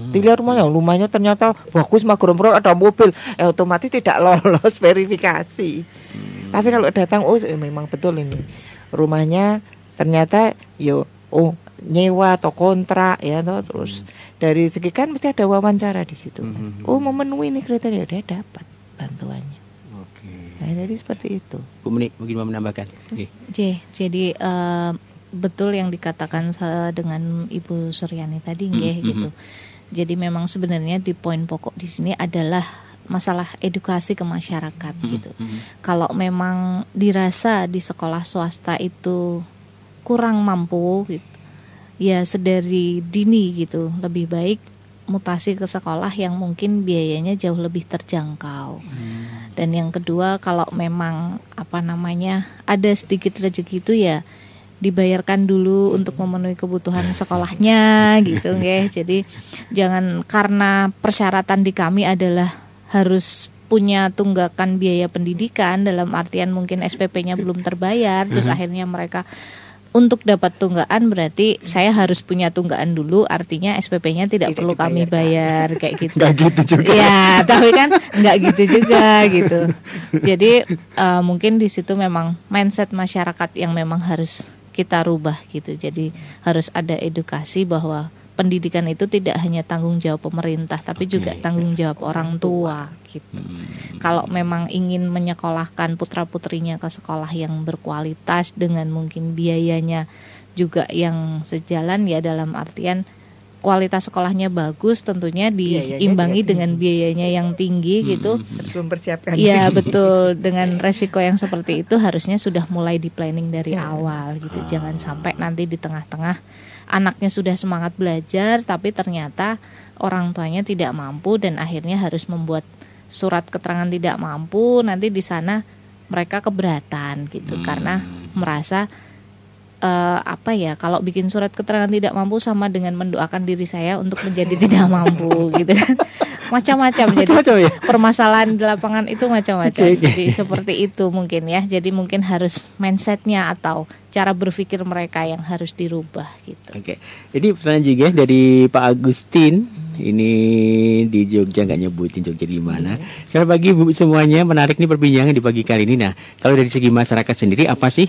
Hmm. Dilihat rumahnya, rumahnya ternyata bagus magromro ada mobil, eh, otomatis tidak lolos verifikasi. Hmm. Tapi kalau datang oh memang betul ini. Rumahnya ternyata yo oh nyewa atau kontrak ya toh terus hmm. dari segi kan mesti ada wawancara di situ kan? hmm, hmm. oh hmm. memenuhi ini kriteria dia dapat bantuannya oke okay. nah, jadi seperti itu Bu Meni mungkin mau menambahkan okay. J, jadi uh, betul yang dikatakan dengan Ibu Suryani tadi hmm. hmm gitu jadi memang sebenarnya di poin pokok di sini adalah masalah edukasi ke masyarakat hmm. gitu hmm. kalau memang dirasa di sekolah swasta itu kurang mampu gitu ya sedari dini gitu lebih baik mutasi ke sekolah yang mungkin biayanya jauh lebih terjangkau hmm. dan yang kedua kalau memang apa namanya ada sedikit rezeki itu ya dibayarkan dulu untuk hmm. memenuhi kebutuhan sekolahnya gitu ya jadi jangan karena persyaratan di kami adalah harus punya tunggakan biaya pendidikan dalam artian mungkin SPP-nya belum terbayar terus hmm. akhirnya mereka untuk dapat tunggakan berarti hmm. saya harus punya tunggakan dulu artinya SPP-nya tidak, tidak perlu kami bayar kayak gitu. Enggak gitu juga. Ya, tapi kan enggak gitu juga gitu. Jadi uh, mungkin di situ memang mindset masyarakat yang memang harus kita rubah gitu. Jadi harus ada edukasi bahwa pendidikan itu tidak hanya tanggung jawab pemerintah tapi okay. juga tanggung jawab orang tua hmm. gitu. Hmm. Kalau memang ingin menyekolahkan putra-putrinya ke sekolah yang berkualitas dengan mungkin biayanya juga yang sejalan ya dalam artian kualitas sekolahnya bagus tentunya diimbangi dengan biayanya yang tinggi hmm. gitu harus mempersiapkan Iya betul dengan iya. resiko yang seperti itu harusnya sudah mulai di planning dari iya. awal gitu jangan sampai nanti di tengah-tengah anaknya sudah semangat belajar tapi ternyata orang tuanya tidak mampu dan akhirnya harus membuat surat keterangan tidak mampu nanti di sana mereka keberatan gitu hmm. karena merasa uh, apa ya kalau bikin surat keterangan tidak mampu sama dengan mendoakan diri saya untuk menjadi tidak mampu gitu kan macam-macam jadi macam ya? permasalahan di lapangan itu macam-macam okay, okay. jadi seperti itu mungkin ya jadi mungkin harus mindsetnya atau cara berpikir mereka yang harus dirubah gitu oke okay. jadi pertanyaan juga ya, dari Pak Agustin ini di Jogja nggak nyebutin Jogja di mana. Iya. Selamat pagi Bu semuanya, menarik nih perbincangan di pagi kali ini. Nah, kalau dari segi masyarakat sendiri apa sih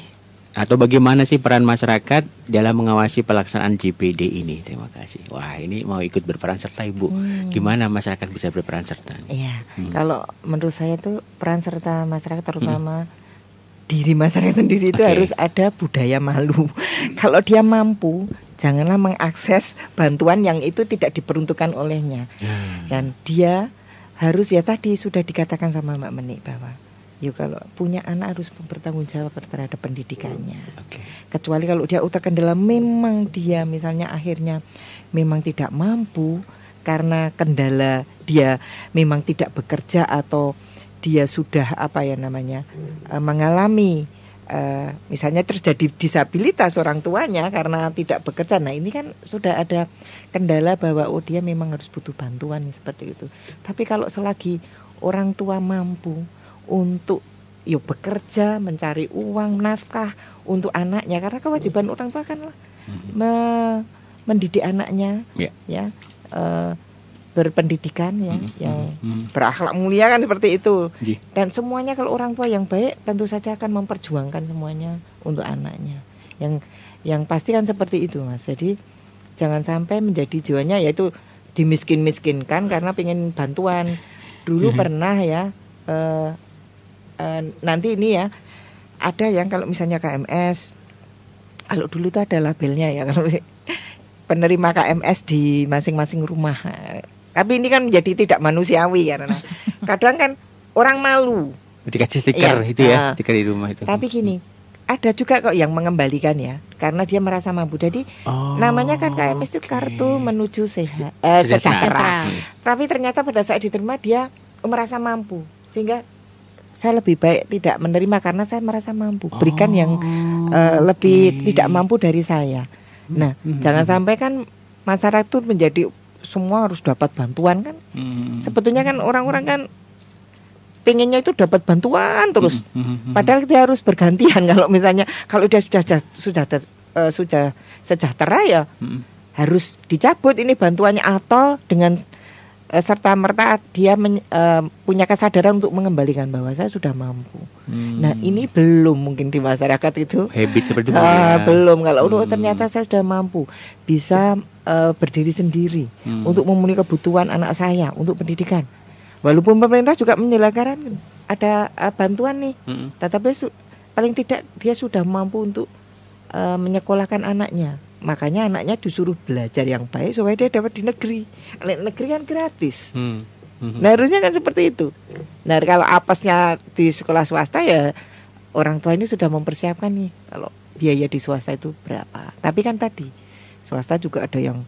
atau bagaimana sih peran masyarakat dalam mengawasi pelaksanaan JPD ini? Terima kasih. Wah, ini mau ikut berperan serta Ibu. Hmm. Gimana masyarakat bisa berperan serta? Iya. Hmm. Kalau menurut saya itu peran serta masyarakat terutama hmm. diri masyarakat sendiri itu okay. harus ada budaya malu. Kalau dia mampu, janganlah mengakses bantuan yang itu tidak diperuntukkan olehnya. Hmm. Dan dia harus ya tadi sudah dikatakan sama Mbak Menik bahwa ya kalau punya anak harus bertanggung jawab terhadap pendidikannya. Hmm, okay. Kecuali kalau dia terkendala memang dia misalnya akhirnya memang tidak mampu karena kendala dia memang tidak bekerja atau dia sudah apa ya namanya eh, mengalami uh, misalnya terjadi disabilitas orang tuanya karena tidak bekerja. Nah, ini kan sudah ada kendala bahwa oh dia memang harus butuh bantuan seperti itu. Tapi kalau selagi orang tua mampu untuk yuk bekerja mencari uang nafkah untuk anaknya karena kewajiban orang tua kan mm-hmm. me mendidik anaknya yeah. ya uh, berpendidikan ya -hmm. yang -hmm. berakhlak mulia kan seperti itu yeah. dan semuanya kalau orang tua yang baik tentu saja akan memperjuangkan semuanya untuk anaknya yang yang pasti kan seperti itu mas jadi jangan sampai menjadi jiwanya yaitu dimiskin miskinkan karena pengen bantuan dulu mm-hmm. pernah ya uh, Eh, nanti ini ya ada yang kalau misalnya KMS kalau dulu itu ada labelnya ya kalau penerima KMS di masing-masing rumah tapi ini kan menjadi tidak manusiawi ya karena kadang kan orang malu dikasih stiker ya, itu ya uh, stiker di rumah itu tapi gini ada juga kok yang mengembalikan ya karena dia merasa mampu jadi oh, namanya kan KMS okay. itu kartu menuju sehat eh, sejahtera tapi ternyata pada saat diterima dia merasa mampu sehingga saya lebih baik tidak menerima karena saya merasa mampu. Berikan oh, yang uh, eh, lebih tidak mampu dari saya. Nah, mm-hmm. jangan hmm. sampai kan masyarakat itu menjadi semua harus dapat bantuan kan. Mm-hmm. Sebetulnya kan orang-orang kan pengennya itu dapat bantuan terus. Mm-hmm. Padahal kita harus bergantian kalau misalnya kalau dia sudah sudah sudah, eh, uh, sudah sejahtera ya mm-hmm. harus dicabut ini bantuannya atau dengan Eh, serta merta dia men, uh, punya kesadaran untuk mengembalikan bahwa saya sudah mampu. Hmm. Nah ini belum mungkin di masyarakat itu habit seperti itu uh, ya. belum kalau oh, hmm. ternyata saya sudah mampu bisa uh, berdiri sendiri hmm. untuk memenuhi kebutuhan anak saya untuk pendidikan. Walaupun pemerintah juga menyelenggarakan ada uh, bantuan nih, hmm. tetapi paling tidak dia sudah mampu untuk uh, menyekolahkan anaknya makanya anaknya disuruh belajar yang baik supaya dia dapat di negeri negeri kan gratis hmm. hmm. nah harusnya kan seperti itu nah kalau apesnya di sekolah swasta ya orang tua ini sudah mempersiapkan nih kalau biaya di swasta itu berapa tapi kan tadi swasta juga ada yang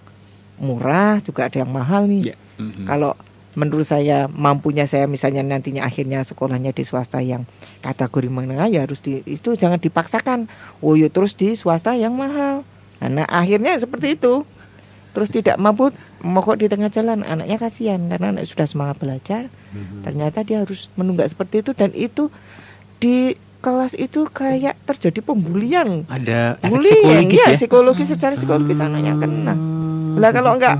murah juga ada yang mahal nih yeah. hmm kalau menurut saya mampunya saya misalnya nantinya akhirnya sekolahnya di swasta yang kategori menengah ya harus di itu jangan dipaksakan oh yuk ya terus di swasta yang mahal Nah akhirnya seperti itu. Terus tidak mampu mogok di tengah jalan, anaknya kasihan karena anak sudah semangat belajar. Mm-hmm. Ternyata dia harus menunggak seperti itu dan itu di kelas itu kayak terjadi pembulian. Ada efek bullying, psikologis iya, ya, ya? Psikologi secara psikologis hmm. anaknya kena. Nah kalau enggak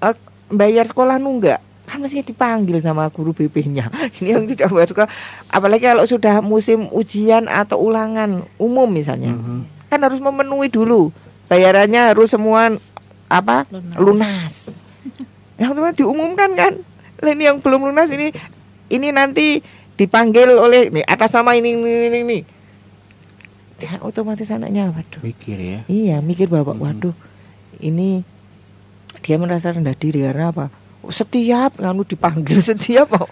eh, bayar sekolah nunggak, kan masih dipanggil sama guru BP-nya. Ini yang tidak bayar sekolah. Apalagi kalau sudah musim ujian atau ulangan umum misalnya, mm -hmm. kan harus memenuhi dulu bayarannya harus semua apa lunas, lunas. yang teman diumumkan kan ini yang belum lunas ini ini nanti dipanggil oleh nih atas nama ini ini ini, ini. Dan ya, otomatis anaknya waduh mikir ya iya mikir bapak hmm. waduh ini dia merasa rendah diri karena apa setiap nganu dipanggil setiap mau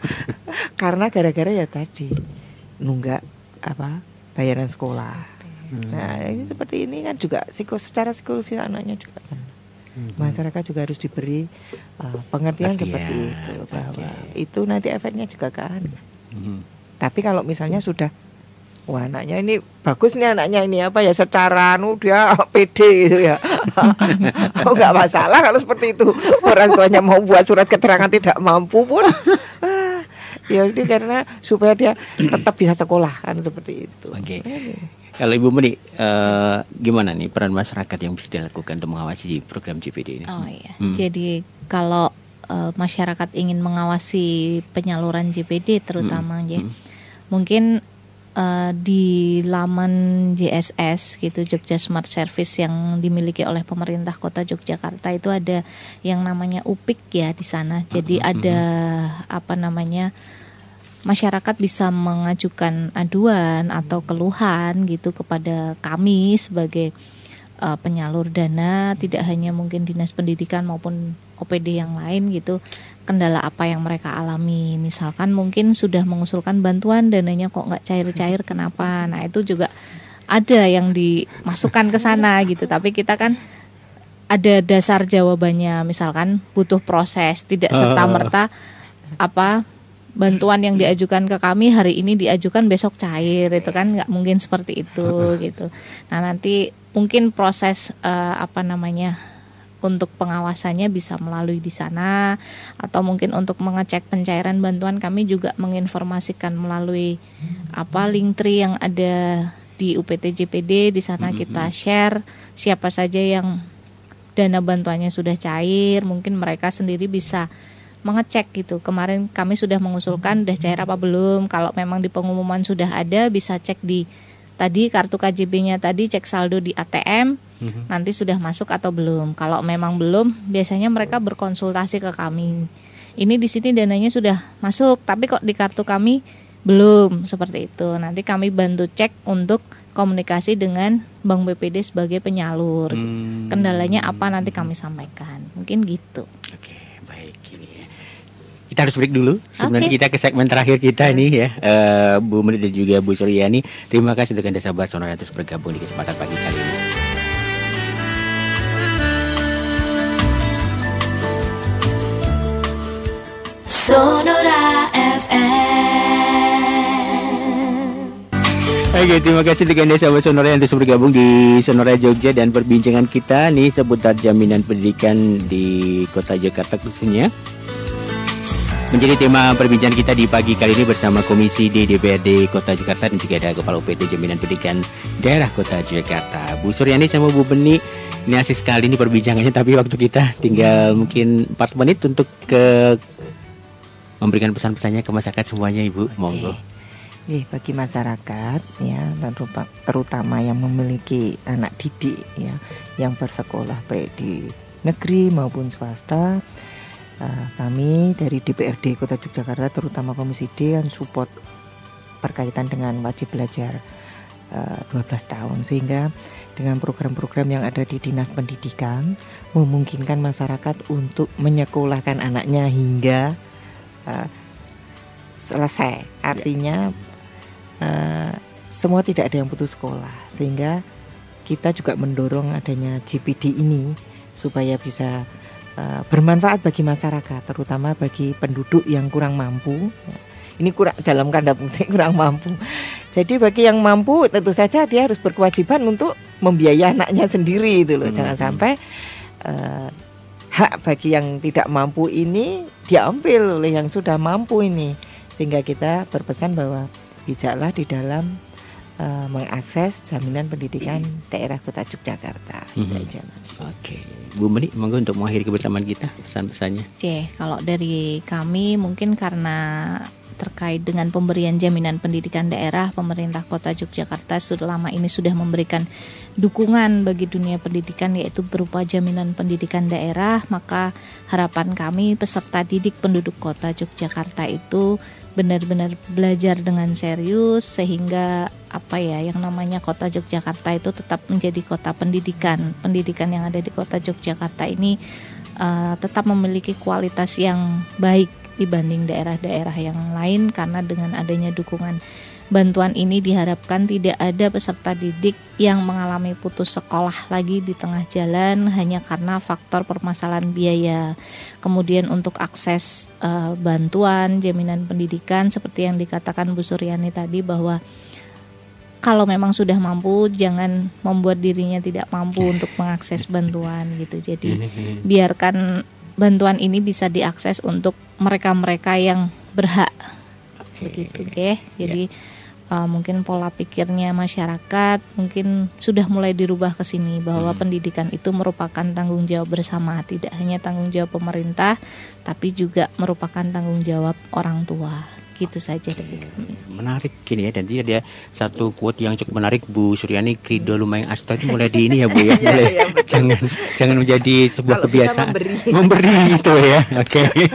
karena gara-gara ya tadi nunggak apa bayaran sekolah Hmm. Nah, ya ini gitu, seperti ini kan juga psiko, secara psikologis anaknya juga kan. Hmm. Masyarakat juga harus diberi uh, pengertian Artian, seperti itu bahwa okay. itu nanti efeknya juga kan Hmm. Tapi kalau misalnya sudah wah anaknya ini bagus nih anaknya ini apa ya secara anu dia PD gitu ya oh nggak masalah kalau seperti itu orang tuanya mau buat surat keterangan tidak mampu pun ah, ya ini karena supaya dia tetap bisa sekolah kan seperti itu oke okay. Kalau Ibu Meni, uh, eh, gimana nih peran masyarakat yang bisa dilakukan untuk mengawasi program CPD ini? Oh iya, hmm. hmm. jadi kalau uh, masyarakat ingin mengawasi penyaluran JPD terutama hmm. ya, hmm. mungkin uh, di laman JSS gitu Jogja Smart Service yang dimiliki oleh pemerintah Kota Yogyakarta itu ada yang namanya UPIK ya di sana. Jadi hmm. hmm. ada hmm. apa namanya? masyarakat bisa mengajukan aduan atau keluhan gitu kepada kami sebagai uh, penyalur dana tidak hanya mungkin dinas pendidikan maupun OPD yang lain gitu kendala apa yang mereka alami misalkan mungkin sudah mengusulkan bantuan dananya kok nggak cair-cair kenapa nah itu juga ada yang dimasukkan ke sana gitu tapi kita kan ada dasar jawabannya misalkan butuh proses tidak ah. serta merta apa bantuan yang diajukan ke kami hari ini diajukan besok cair itu kan nggak mungkin seperti itu gitu nah nanti mungkin proses uh, apa namanya untuk pengawasannya bisa melalui di sana atau mungkin untuk mengecek pencairan bantuan kami juga menginformasikan melalui apa link tree yang ada di UPT JPD di sana kita share siapa saja yang dana bantuannya sudah cair mungkin mereka sendiri bisa mengecek gitu. Kemarin kami sudah mengusulkan sudah cair apa belum. Kalau memang di pengumuman sudah ada bisa cek di tadi kartu KJB-nya tadi cek saldo di ATM mhm. nanti sudah masuk atau belum. Kalau memang belum biasanya mereka berkonsultasi ke kami. Ini di sini dananya sudah masuk tapi kok di kartu kami belum seperti itu. Nanti kami bantu cek untuk komunikasi dengan Bank BPD sebagai penyalur. Hmm. Kendalanya apa nanti kami sampaikan. Mungkin gitu kita harus break dulu Sebenarnya okay. kita ke segmen terakhir kita ini ya uh, Bu Menit dan juga Bu Suryani terima kasih untuk anda sahabat sonora terus bergabung di kesempatan pagi kali ini Sonora FM. Oke, terima kasih untuk Anda sahabat Sonora yang terus bergabung di Sonora Jogja dan perbincangan kita nih seputar jaminan pendidikan di kota Jakarta khususnya menjadi tema perbincangan kita di pagi kali ini bersama Komisi D DPRD Kota Jakarta dan juga ada Kepala UPT Jaminan Pendidikan Daerah Kota Jakarta. Bu Suryani sama Bu Beni, ini asik sekali ini perbincangannya tapi waktu kita tinggal mungkin 4 menit untuk ke memberikan pesan-pesannya ke masyarakat semuanya Ibu. Monggo. Eh, bagi masyarakat ya dan terutama yang memiliki anak didik ya yang bersekolah baik di negeri maupun swasta Eh, kami dari DPRD Kota Yogyakarta terutama Komisi D yang support berkaitan dengan wajib belajar uh, eh, 12 tahun sehingga dengan program-program yang ada di Dinas Pendidikan memungkinkan masyarakat untuk menyekolahkan anaknya hingga uh, selesai. Artinya uh, semua tidak ada yang putus sekolah sehingga kita juga mendorong adanya GPD ini supaya bisa Eh, bermanfaat bagi masyarakat, terutama bagi penduduk yang kurang mampu. Ya. Ini kurang dalam kanda putih kurang mampu. Jadi bagi yang mampu tentu saja dia harus berkewajiban untuk membiayai anaknya sendiri itu loh. Hmm. Jangan sampai uh, hak bagi yang tidak mampu ini diambil oleh yang sudah mampu ini. Sehingga kita berpesan bahwa bijaklah di dalam uh, mengakses jaminan pendidikan daerah Kota Yogyakarta. hmm Oke, okay. Bu Meni, monggo untuk mengakhiri kebersamaan kita pesan-pesannya. Oke, kalau dari kami mungkin karena terkait dengan pemberian jaminan pendidikan daerah, pemerintah Kota Yogyakarta sudah lama ini sudah memberikan dukungan bagi dunia pendidikan yaitu berupa jaminan pendidikan daerah, maka harapan kami peserta didik penduduk Kota Yogyakarta itu benar-benar belajar dengan serius sehingga apa ya yang namanya Kota Yogyakarta itu tetap menjadi kota pendidikan. Pendidikan yang ada di Kota Yogyakarta ini uh, tetap memiliki kualitas yang baik dibanding daerah-daerah yang lain karena dengan adanya dukungan bantuan ini diharapkan tidak ada peserta didik yang mengalami putus sekolah lagi di tengah jalan hanya karena faktor permasalahan biaya. Kemudian untuk akses uh, bantuan, jaminan pendidikan seperti yang dikatakan Bu Suryani tadi bahwa kalau memang sudah mampu jangan membuat dirinya tidak mampu untuk mengakses bantuan gitu jadi biarkan bantuan ini bisa diakses untuk mereka-mereka yang berhak okay. begitu deh jadi yeah. Ya. uh, mungkin pola pikirnya masyarakat mungkin sudah mulai dirubah ke sini bahwa hmm. pendidikan itu merupakan tanggung jawab bersama tidak hanya tanggung jawab pemerintah tapi juga merupakan tanggung jawab orang tua Begitu saja dari kami. Menarik gini ya dan dia ada satu quote yang cukup menarik Bu Suryani Krido Lumayan Asta itu mulai di ini ya Bu ya. Iya, iya, mulai ya, jangan jangan menjadi sebuah Kalau kebiasaan. Memberi. memberi itu ya. Oke. Okay.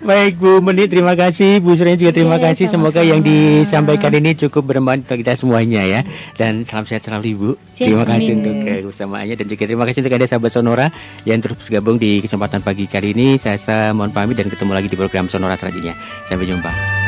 Baik Bu Meni terima kasih Bu Suryani juga terima ya, kasih. Semoga sama. yang disampaikan ini cukup bermanfaat untuk kita semuanya ya. Dan salam sehat selalu Ibu aja. Terima Amin. kasih untuk kebersamaannya dan juga terima kasih untuk anda sahabat Sonora yang terus bergabung di kesempatan pagi kali ini. Saya saya mohon pamit dan ketemu lagi di program Sonora selanjutnya. Sampai jumpa.